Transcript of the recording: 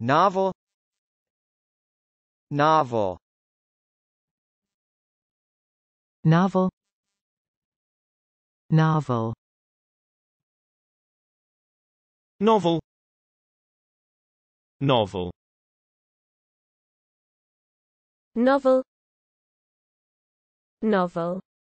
novel novel novel novel novel novel novel novel